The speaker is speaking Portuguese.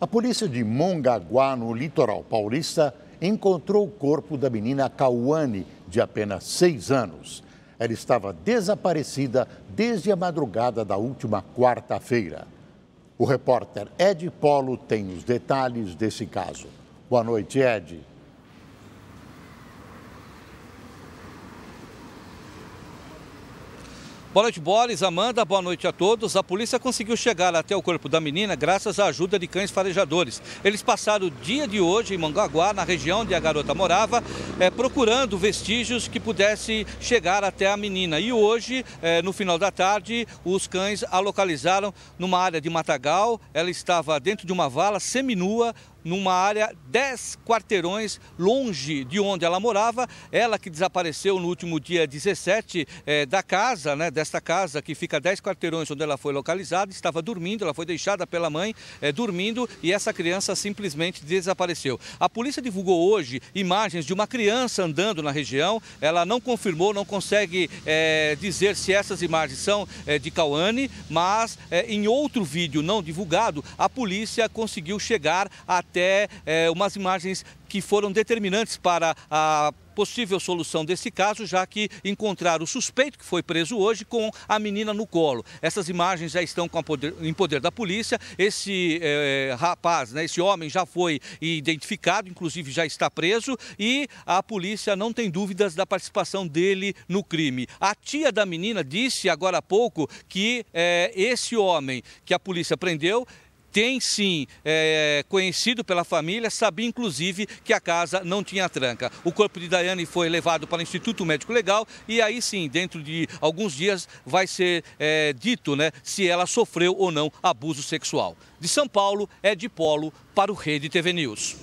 A polícia de Mongaguá, no litoral paulista, encontrou o corpo da menina Cauane, de apenas seis anos. Ela estava desaparecida desde a madrugada da última quarta-feira. O repórter Ed Polo tem os detalhes desse caso. Boa noite, Ed. Boa noite, Boris, Amanda, boa noite a todos. A polícia conseguiu chegar até o corpo da menina graças à ajuda de cães farejadores. Eles passaram o dia de hoje em Mangaguá, na região onde a garota morava, eh, procurando vestígios que pudesse chegar até a menina. E hoje, eh, no final da tarde, os cães a localizaram numa área de matagal. Ela estava dentro de uma vala seminua, numa área 10 quarteirões longe de onde ela morava. Ela que desapareceu no último dia 17 eh, da casa, né? desta casa, que fica a 10 quarteirões onde ela foi localizada, estava dormindo, ela foi deixada pela mãe é, dormindo e essa criança simplesmente desapareceu. A polícia divulgou hoje imagens de uma criança andando na região, ela não confirmou, não consegue é, dizer se essas imagens são é, de Cauane, mas em outro vídeo não divulgado, a polícia conseguiu chegar até umas imagens que foram determinantes para a possível solução desse caso, já que encontraram o suspeito que foi preso hoje com a menina no colo. Essas imagens já estão poder, em poder da polícia. Esse eh, rapaz, né, esse homem já foi identificado, inclusive já está preso e a polícia não tem dúvidas da participação dele no crime. A tia da menina disse agora há pouco que eh, esse homem que a polícia prendeu tem sim é, conhecido pela família, sabia inclusive que a casa não tinha tranca. O corpo de Daiane foi levado para o Instituto Médico Legal e aí sim, dentro de alguns dias, vai ser é, dito né, se ela sofreu ou não abuso sexual. De São Paulo, é de Polo para o Rede TV News.